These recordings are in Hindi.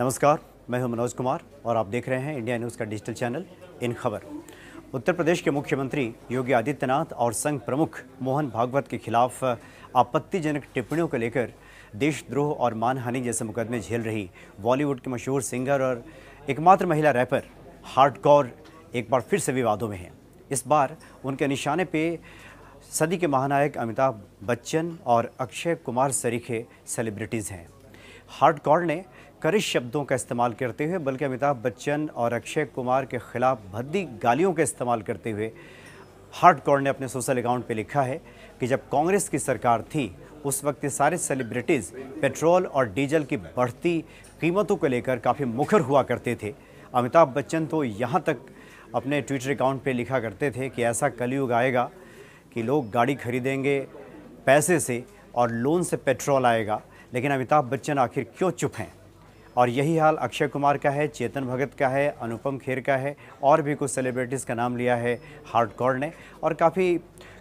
नमस्कार मैं हूं मनोज कुमार और आप देख रहे हैं इंडिया न्यूज़ का डिजिटल चैनल इन खबर उत्तर प्रदेश के मुख्यमंत्री योगी आदित्यनाथ और संघ प्रमुख मोहन भागवत के खिलाफ आपत्तिजनक टिप्पणियों को लेकर देशद्रोह और मानहानि जैसे मुकदमे झेल रही बॉलीवुड के मशहूर सिंगर और एकमात्र महिला रैपर हार्डकॉर एक बार फिर से विवादों में हैं इस बार उनके निशाने पे सदी के महानायक अमिताभ बच्चन और अक्षय कुमार सरीखे सेलिब्रिटीज़ हैं हार्डकॉर ने करिश शब्दों का इस्तेमाल करते हुए बल्कि अमिताभ बच्चन और अक्षय कुमार के खिलाफ भद्दी गालियों का इस्तेमाल करते हुए हार्डकॉर ने अपने सोशल अकाउंट पर लिखा है कि जब कांग्रेस की सरकार थी उस वक्त ये सारे सेलिब्रिटीज़ पेट्रोल और डीजल की बढ़ती कीमतों को लेकर काफ़ी मुखर हुआ करते थे अमिताभ बच्चन तो यहाँ तक अपने ट्विटर अकाउंट पे लिखा करते थे कि ऐसा कलयुग आएगा कि लोग गाड़ी खरीदेंगे पैसे से और लोन से पेट्रोल आएगा लेकिन अमिताभ बच्चन आखिर क्यों चुप हैं और यही हाल अक्षय कुमार का है चेतन भगत का है अनुपम खेर का है और भी कुछ सेलिब्रिटीज़ का नाम लिया है हार्ड ने और काफ़ी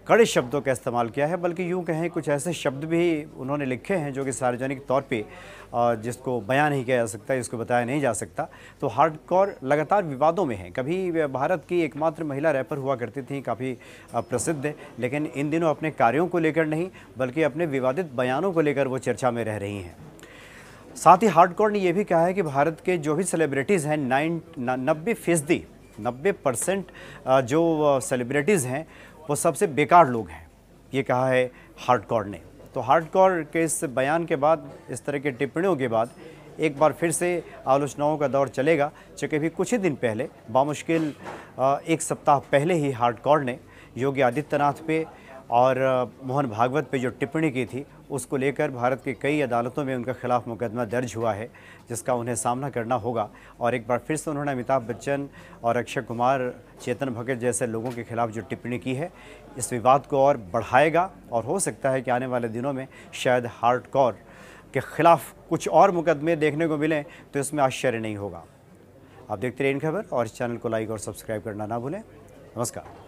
कड़े शब्दों का इस्तेमाल किया है बल्कि यूँ कहें कुछ ऐसे शब्द भी उन्होंने लिखे हैं जो कि सार्वजनिक तौर पर जिसको बयान नहीं किया जा सकता इसको बताया नहीं जा सकता तो हार्डकोर लगातार विवादों में हैं कभी भारत की एकमात्र महिला रैपर हुआ करती थी काफ़ी प्रसिद्ध लेकिन इन दिनों अपने कार्यों को लेकर नहीं बल्कि अपने विवादित बयानों को लेकर वो चर्चा में रह रही हैं साथ ही हार्डकोर ने यह भी कहा है कि भारत के जो भी सेलिब्रिटीज़ हैं नाइन नब्बे फीसदी नब्बे परसेंट जो सेलिब्रिटीज़ हैं वो सबसे बेकार लोग हैं ये कहा है हार्डकॉर ने तो हार्डकॉर के इस बयान के बाद इस तरह के टिप्पणियों के बाद एक बार फिर से आलोचनाओं का दौर चलेगा चूँकि अभी कुछ ही दिन पहले बामुश्किल एक सप्ताह पहले ही हार्डकॉर ने योगी आदित्यनाथ पे और मोहन भागवत पे जो टिप्पणी की थी उसको लेकर भारत के कई अदालतों में उनके खिलाफ मुकदमा दर्ज हुआ है जिसका उन्हें सामना करना होगा और एक बार फिर से उन्होंने अमिताभ बच्चन और अक्षय कुमार चेतन भगत जैसे लोगों के खिलाफ जो टिप्पणी की है इस विवाद को और बढ़ाएगा और हो सकता है कि आने वाले दिनों में शायद हार्ड कॉर के ख़िलाफ़ कुछ और मुकदमे देखने को मिलें तो इसमें आश्चर्य नहीं होगा आप देखते रहिए इन खबर और इस चैनल को लाइक और सब्सक्राइब करना ना भूलें नमस्कार